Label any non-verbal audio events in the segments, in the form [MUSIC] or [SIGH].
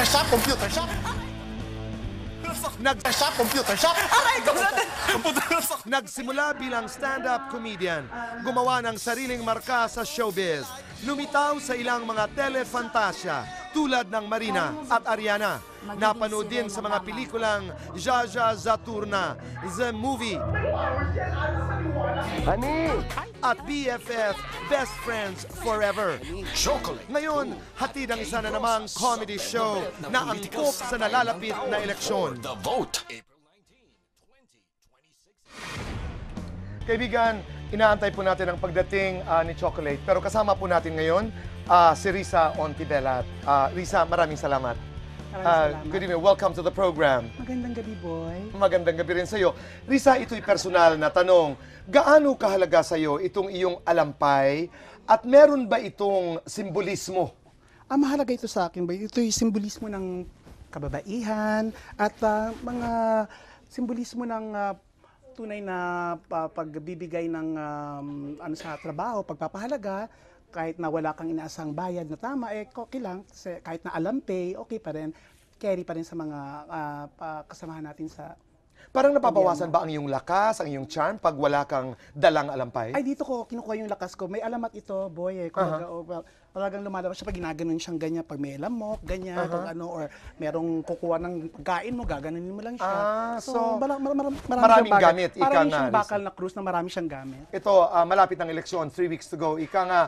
Computer shop, computer shop. Nag-shop, computer shop. Aray, computer shop. Nagsimula bilang stand-up comedian. Gumawa ng sariling marka sa showbiz. Lumitaw sa ilang mga telefantasya tulad ng Marina at Ariana. Napanood din sa mga pelikulang Jaja Zaturna, The Movie. Ani! At BFF, Best Friends Forever. Chocolate. Ngayon, hatid ang isa na namang comedy show na angkop sa nalalapit na eleksyon. The Vote. Kaibigan, inaantay po natin ang pagdating uh, ni Chocolate. Pero kasama po natin ngayon uh, si Risa Ontivelat. Uh, ah, Risa, maraming salamat. Uh, good evening. Welcome to the program. Magandang gabi, boy. Magandang gabi rin sa'yo. Risa, ito'y personal na tanong. Gaano kahalaga sa'yo itong iyong alampay at meron ba itong simbolismo? Ah, mahalaga ito sa akin, boy. Ito'y simbolismo ng kababaihan at uh, mga simbolismo ng uh, tunay na pagbibigay ng um, ano sa trabaho, pagpapahalaga kahit na wala kang inaasang bayad na tama, eh okay lang. kahit na alam pay, okay pa rin. Carry pa rin sa mga uh, kasamahan natin sa Parang napapawasan ba ang iyong lakas, ang iyong charm pag wala kang dalang alampay? Ay, dito ko kinukuha yung lakas ko. May alamat ito, boy. Eh. Kung uh-huh. Oh, well, talagang lumalabas siya pag ginaganon siyang ganyan, pag may lamok, ganyan, uh-huh. ano, or merong kukuha ng pagkain mo, gaganunin mo lang siya. Ah, so, so mara- mar- mar- marami maraming siyang gamit. Ika marami siyang bakal na cruise na marami siyang gamit. Ito, uh, malapit ng eleksyon, three weeks to go. Ika nga,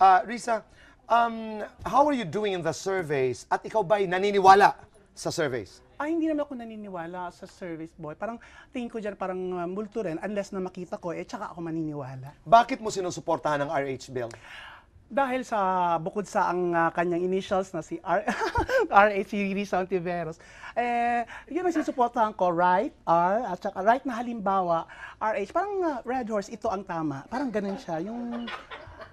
uh, Risa, um, how are you doing in the surveys? At ikaw ba'y naniniwala sa surveys? ay hindi naman ako naniniwala sa service boy. Parang tingin ko diyan parang um, multo rin unless na makita ko eh tsaka ako maniniwala. Bakit mo sinusuportahan ang RH bill? Dahil sa bukod sa ang uh, kanyang initials na si R [LAUGHS] R RH Rizal Tiveros, eh, yun ang sinusuportahan ko, right, R, at saka right na halimbawa, RH, parang uh, Red Horse, ito ang tama. Parang ganun siya, yung...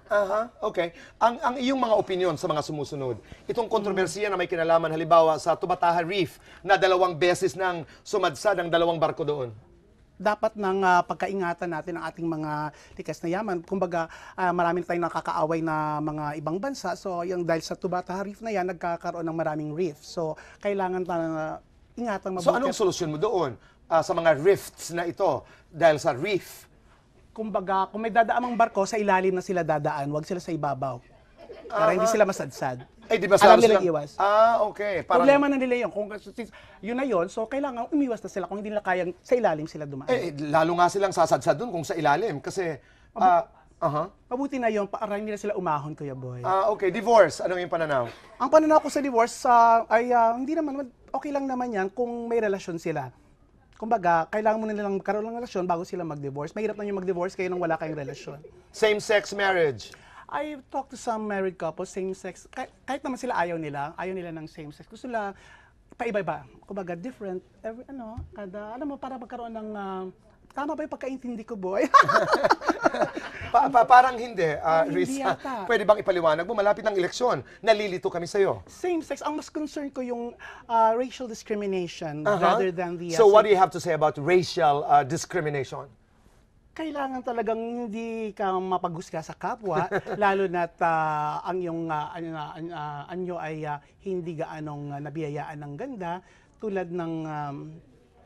Aha, okay. Ang, ang iyong mga opinion sa mga sumusunod, itong kontrobersiya na may kinalaman halimbawa sa Tubataha Reef na dalawang beses nang sumadsa ng dalawang barko doon dapat nang uh, pagkaingatan natin ang ating mga likas na yaman. Kumbaga, uh, marami tayong nakakaaway na mga ibang bansa. So, yung dahil sa Tubata Reef na yan, nagkakaroon ng maraming reef. So, kailangan talaga uh, ah, ingatan mabuti. So, anong solusyon mo doon uh, sa mga rifts na ito dahil sa reef? Kumbaga, kung may dadaamang barko, sa ilalim na sila dadaan, wag sila sa ibabaw. Para uh hindi sila masadsad. Ay, di ba alam nila iwas. Ah, okay. Parang, Problema na nila yun. Kung since yun na yun, so kailangan umiwas na sila kung hindi nila kayang sa ilalim sila dumaan. eh, eh lalo nga silang sasadsad dun kung sa ilalim. Kasi, ah, aha. Mabuti na yun, paarayin nila sila umahon, Kuya Boy. Ah, okay. Divorce. Ano yung pananaw? Ang pananaw ko sa divorce ah, ay ah, hindi naman, okay lang naman yan kung may relasyon sila. Kumbaga, kailangan muna nilang magkaroon ng relasyon bago sila mag-divorce. Mahirap na yung mag-divorce kayo nang wala kayong relasyon. Same-sex marriage. I talked to some married couples, same-sex, kahit, kahit naman sila ayaw nila, ayaw nila ng same-sex. Gusto nila paiba-iba. Kumbaga, different. Every, ano, kada, alam mo, para magkaroon ng, uh, tama ba yung pagkaintindi ko, boy? [LAUGHS] pa, pa, parang hindi, uh, ah, Ay, [LAUGHS] Pwede bang ipaliwanag mo? Malapit ng eleksyon. Nalilito kami sa'yo. Same sex. Ang mas concern ko yung uh, racial discrimination uh -huh. rather than the... Uh, so what do you have to say about racial uh, discrimination? kailangan talagang hindi ka mapaghusga sa kapwa, [LAUGHS] lalo na uh, ah, ang iyong uh, ano, uh, anyo ay uh, hindi gaanong uh, nabiyayaan ng ganda, tulad ng um,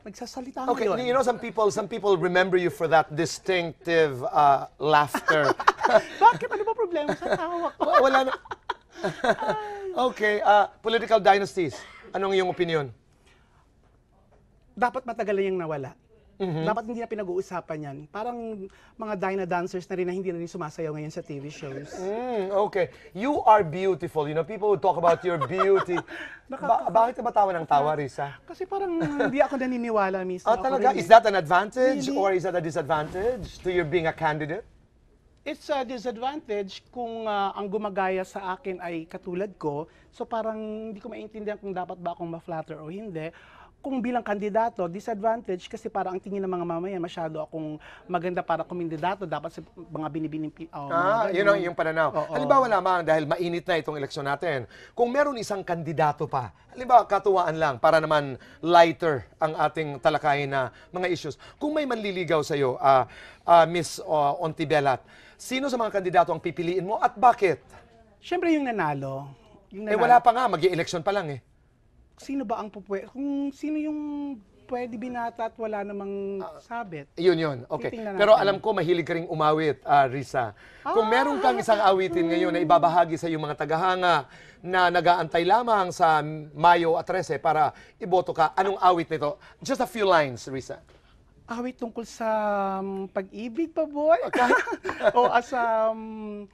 nagsasalita okay, ngayon. you know, some people, some people remember you for that distinctive uh, laughter. [LAUGHS] Bakit? Ano ba problema sa tawa ko? Wala na. [LAUGHS] okay, uh, political dynasties. Anong iyong opinion? Dapat matagal na yung nawala. Mm-hmm. Dapat hindi na pinag-uusapan yan. Parang mga Dyna dancers na rin na hindi na rin sumasayaw ngayon sa TV shows. Mm, okay. You are beautiful. You know, people who talk about your beauty. [LAUGHS] ba- bakit ba tawa ng tawa, Risa? Kasi parang hindi ako naniniwala Miss. Oh, talaga? Is eh. that an advantage really? or is that a disadvantage to your being a candidate? It's a disadvantage kung uh, ang gumagaya sa akin ay katulad ko. So parang hindi ko maintindihan kung dapat ba akong ma-flatter o hindi. Kung bilang kandidato, disadvantage kasi para ang tingin ng mga mamayan masyado akong maganda para kumindidato. Dapat sa mga binibining... Oh, ah, mga yun ang iyong pananaw. Oo. Halimbawa lamang, dahil mainit na itong eleksyon natin, kung meron isang kandidato pa, halimbawa katuwaan lang para naman lighter ang ating talakayin na mga issues. Kung may manliligaw sa iyo, uh, ah, uh, ah, Miss uh, Ontibelat, Sino sa mga kandidato ang pipiliin mo at bakit? Siyempre yung nanalo. Yung eh, nanalo. Eh wala pa nga, mag election pa lang eh. Sino ba ang pupwe? Kung sino yung pwede binata at wala namang uh, Yun yun. Okay. Pero alam ko mahilig ka ring umawit, uh, Risa. Ah, Kung meron kang isang awitin ngayon na ibabahagi sa iyong mga tagahanga na nagaantay lamang sa Mayo at 13 para iboto ka, anong awit nito? Just a few lines, Risa awit tungkol sa um, pag-ibig pa, boy. Oh, [LAUGHS] o as um,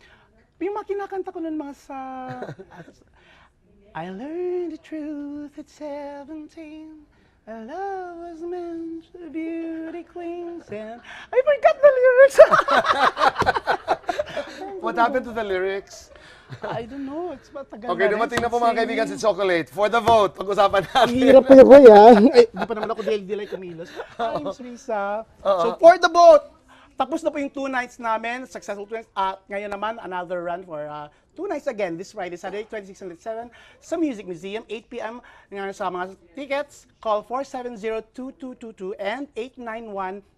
yung mga kinakanta ko nun mga sa... As, I learned the truth at 17. A love was meant to beauty queens and I forgot the lyrics. [LAUGHS] What happened to the lyrics? [LAUGHS] I don't know. It's matagal Okay, dumating na po mga kaibigan si Chocolate. For the vote, pag-usapan Ang natin. hirap pala ko yan. Ay, Hindi pa naman ako dahil delay kumilos. [LAUGHS] I'm Risa. So for the vote, tapos na po yung two nights namin, successful two nights. At ngayon naman, another run for uh, two nights again this Friday, Saturday, 2607, sa Music Museum, 8 p.m. Ngayon sa mga tickets, call 470-2222 and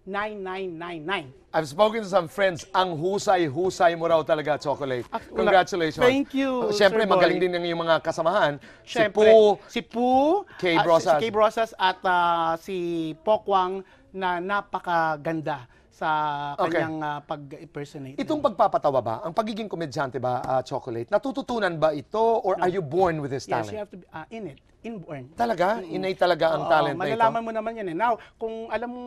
891-9999. I've spoken to some friends. Ang husay-husay mo raw talaga, Chocolate. Ah, Congratulations. Thank you, ah, Siyempre, magaling din yung mga kasamahan. Si Siyempre, si Poo, ah, si- Brosas. Kay Brosas at ah, si Pokwang na napakaganda sa kanyang okay. uh, pag-impersonate. Itong na. pagpapatawa ba, ang pagiging komedyante ba, uh, Chocolate, natututunan ba ito or no. are you born with this talent? Yes, you have to be uh, in it, inborn. Talaga? Mm-hmm. Inay talaga ang Oo, talent na ito? Malalaman mo naman yan eh. Now, kung alam mo,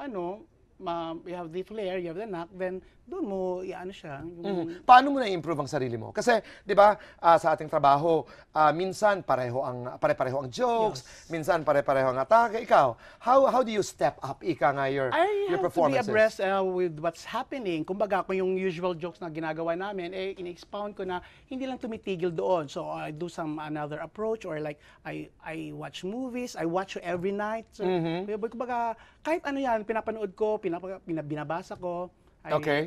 ano, ma, you have the flair, you have the knack, then doon mo, iano siya. Yung... Mm. Paano mo na-improve ang sarili mo? Kasi, di ba, uh, sa ating trabaho, uh, minsan pareho ang, pare-pareho ang jokes, yes. minsan pare-pareho ang atake. Ikaw, how, how do you step up, ika nga, your, I your performances? I have to be abreast uh, with what's happening. Kumbaga, kung yung usual jokes na ginagawa namin, eh, in-expound ko na hindi lang tumitigil doon. So, I do some another approach or like, I, I watch movies, I watch every night. So, mm-hmm. Kumbaga, kahit ano yan, pinapanood ko, pinap- pinab- binabasa ko. Ay, Okay.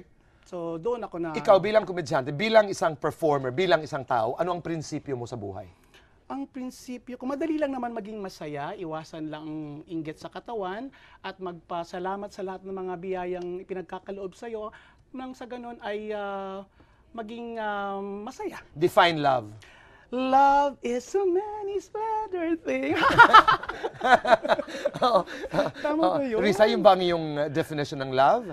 So doon ako na... Ikaw bilang komedyante, bilang isang performer, bilang isang tao, ano ang prinsipyo mo sa buhay? ang prinsipyo ko, madali lang naman maging masaya, iwasan lang ang inggit sa katawan, at magpasalamat sa lahat ng mga biyayang sa iyo nang sa ganun ay ah, maging ah, masaya. Define love. Love is so many sweater thing. [LAUGHS] oh, Tama ba oh, yun? Risa, yun ba ang uh, definition ng love?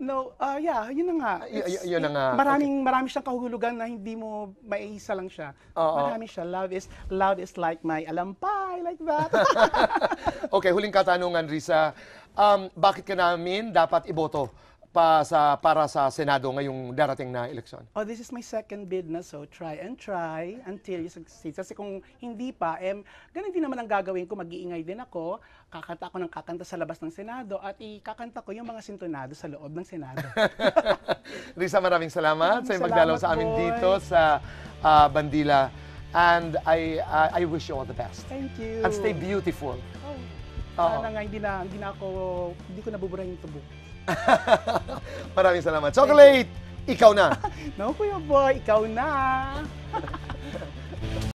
No, uh, yeah, yun na nga. Y- y- yun na nga. Maraming, okay. marami siyang kahulugan na hindi mo maiisa lang siya. Oo. Marami siya. Love is, love is like my alampay, like that. [LAUGHS] okay, huling katanungan, Risa. Um, bakit ka namin dapat iboto pa sa para sa Senado ngayong darating na eleksyon? Oh, this is my second bid na so try and try until you succeed. Kasi kung hindi pa, eh, ganun din naman ang gagawin ko, mag-iingay din ako, kakanta ako ng kakanta sa labas ng Senado at ikakanta ko yung mga sintonado sa loob ng Senado. [LAUGHS] Risa, maraming salamat sa iyong magdalaw sa amin boy. dito sa ah, Bandila. And I I- I wish you all the best. Thank you. And stay beautiful. Oh, Oo. sana nga hindi na, hindi na ako, hindi ko nabubura yung tubo. [LAUGHS] Maraming salamat. Chocolate, ikaw na. [LAUGHS] no, Kuya Boy, ikaw na. [LAUGHS]